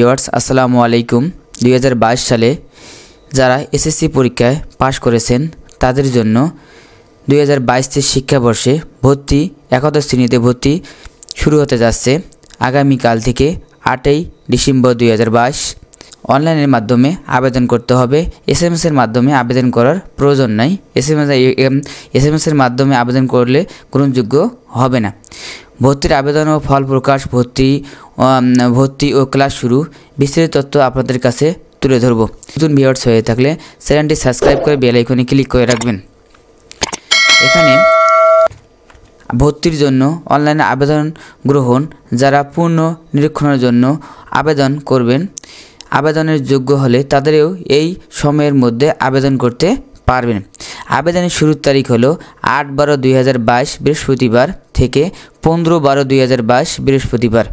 years আসসালামু আলাইকুম দুই সালে যারা এসএসসি পরীক্ষায় পাশ করেছেন তাদের জন্য দুই হাজার শিক্ষাবর্ষে ভর্তি একাদশ শ্রেণীতে ভর্তি শুরু হতে যাচ্ছে আগামীকাল থেকে আটই ডিসেম্বর দুই হাজার অনলাইনের মাধ্যমে আবেদন করতে হবে এস এম এসের মাধ্যমে আবেদন করার প্রয়োজন নাই S M S S M এসের মাধ্যমে আবেদন করলে গ্রহণযোগ্য হবে না ভর্তির আবেদন ও ফল প্রকাশ ভর্তি ভর্তি ও ক্লাস শুরু বিস্তারিত তথ্য আপনাদের কাছে তুলে ধরব নতুন ভিওর্স হয়ে থাকলে চ্যানেলটি সাবস্ক্রাইব করে বেল আইকনে ক্লিক করে রাখবেন এখানে ভর্তির জন্য অনলাইনে আবেদন গ্রহণ যারা পূর্ণ নিরীক্ষণের জন্য আবেদন করবেন আবেদনের যোগ্য হলে তাদেরও এই সময়ের মধ্যে আবেদন করতে পারবেন আবেদনের শুরুর তারিখ হলো আট বারো দুই বৃহস্পতিবার থেকে পনেরো বারো দুই বৃহস্পতিবার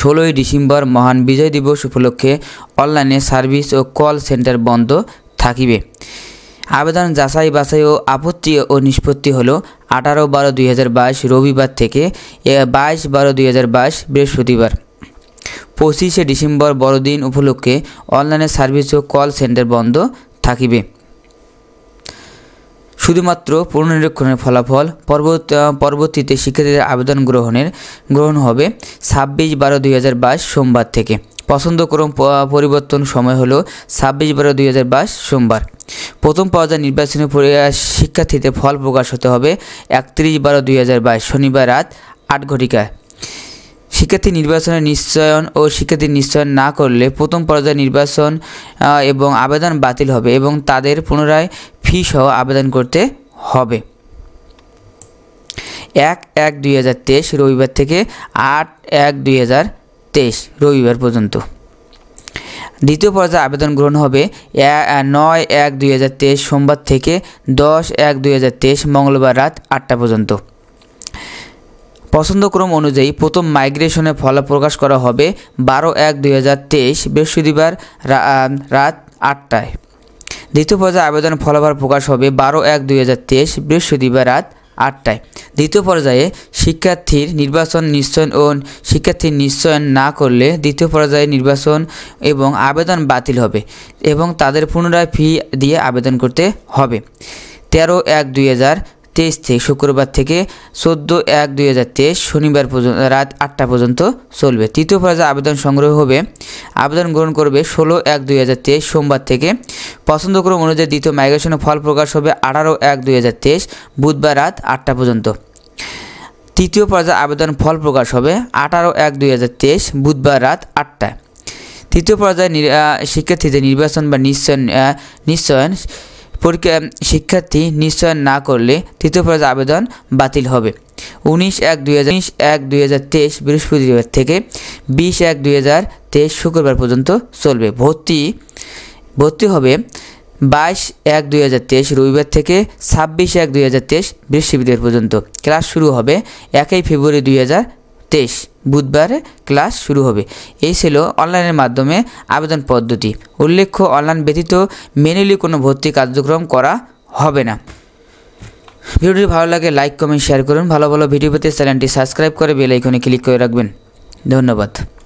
ষোলোই ডিসেম্বর মহান বিজয় দিবস উপলক্ষে অনলাইনে সার্ভিস ও কল সেন্টার বন্ধ থাকিবে আবেদন যাচাই বাছাই ও আপত্তি ও নিষ্পত্তি হলো আঠারো বারো দুই রবিবার থেকে বাইশ বারো দুই বৃহস্পতিবার পঁচিশে ডিসেম্বর বড়দিন উপলক্ষে অনলাইনে সার্ভিস ও কল সেন্টার বন্ধ থাকিবে শুধুমাত্র পুনর্নিরীক্ষণের ফলাফল পর্বত পরবর্তীতে শিক্ষার্থীদের আবেদন গ্রহণের গ্রহণ হবে ছাব্বিশ বারো দুই সোমবার থেকে পছন্দক্রম পরিবর্তন সময় হলো ছাব্বিশ বারো দুই সোমবার প্রথম পর্যায়ে নির্বাচনী শিক্ষার্থীদের ফল প্রকাশ হতে হবে একত্রিশ বারো দুই শনিবার রাত আট ঘটিকায় শিক্ষার্থী নির্বাচনের নিশ্চয়ন ও শিক্ষার্থী নিশ্চয়ন না করলে প্রথম পর্যায়ে নির্বাচন এবং আবেদন বাতিল হবে এবং তাদের পুনরায় ফি সহ আবেদন করতে হবে এক এক দুই হাজার তেইশ রবিবার থেকে আট এক দুই হাজার তেইশ রবিবার পর্যন্ত দ্বিতীয় পর্যায়ে আবেদন গ্রহণ হবে নয় এক দুই সোমবার থেকে দশ এক দুই মঙ্গলবার রাত আটটা পর্যন্ত পছন্দক্রম অনুযায়ী প্রথম মাইগ্রেশনের ফলা প্রকাশ করা হবে বারো এক দুই হাজার তেইশ বৃহস্পতিবার রাত আটটায় দ্বিতীয় পর্যায়ে আবেদন ফলাফল প্রকাশ হবে বারো এক দুই হাজার তেইশ বৃহস্পতিবার রাত আটটায় দ্বিতীয় পর্যায়ে শিক্ষার্থীর নির্বাচন নিশ্চয়ন ও শিক্ষার্থীর নিশ্চয়ন না করলে দ্বিতীয় পর্যায়ে নির্বাচন এবং আবেদন বাতিল হবে এবং তাদের পুনরায় ফি দিয়ে আবেদন করতে হবে তেরো এক দুই হাজার তেইশ থেকে শুক্রবার থেকে চোদ্দো এক দুই হাজার তেইশ শনিবার পর্যন্ত রাত আটটা পর্যন্ত চলবে তৃতীয় ফরাজা আবেদন সংগ্রহ হবে আবেদন গ্রহণ করবে ষোলো এক দুই হাজার তেইশ সোমবার থেকে পছন্দক্রম অনুযায়ী দ্বিতীয় মাইগ্রেশনের ফল প্রকাশ হবে আঠারো এক দুই হাজার তেইশ বুধবার রাত আটটা পর্যন্ত তৃতীয় পর্যায়ে আবেদন ফল প্রকাশ হবে আঠারো এক দুই হাজার তেইশ বুধবার রাত আটটায় তৃতীয় পর্যায়ে শিক্ষার্থীদের নির্বাচন বা নিশ্চয় নিশ্চয়ন পরীক্ষা শিক্ষার্থী নিশ্চয় না করলে তৃতীয় পর্যায়ে আবেদন বাতিল হবে উনিশ এক দুই হাজার উনিশ এক দুই হাজার তেইশ বৃহস্পতিবার থেকে বিশ এক দুই হাজার তেইশ শুক্রবার পর্যন্ত চলবে ভর্তি ভর্তি হবে বাইশ এক দুই হাজার তেইশ রবিবার থেকে ছাব্বিশ এক দুই হাজার তেইশ বৃহস্পতিবার পর্যন্ত ক্লাস শুরু হবে একই ফেব্রুয়ারি দুই হাজার তেইশ বুধবারে ক্লাস শুরু হবে এই ছিল অনলাইনের মাধ্যমে আবেদন পদ্ধতি উল্লেখ্য অনলাইন ব্যতীত মেনুলি কোনো ভর্তি কার্যক্রম করা হবে না ভিডিওটি ভালো লাগে লাইক কমেন্ট শেয়ার করুন ভালো ভালো ভিডিও পেতে চ্যানেলটি সাবস্ক্রাইব করে বেলাইকনে ক্লিক করে রাখবেন ধন্যবাদ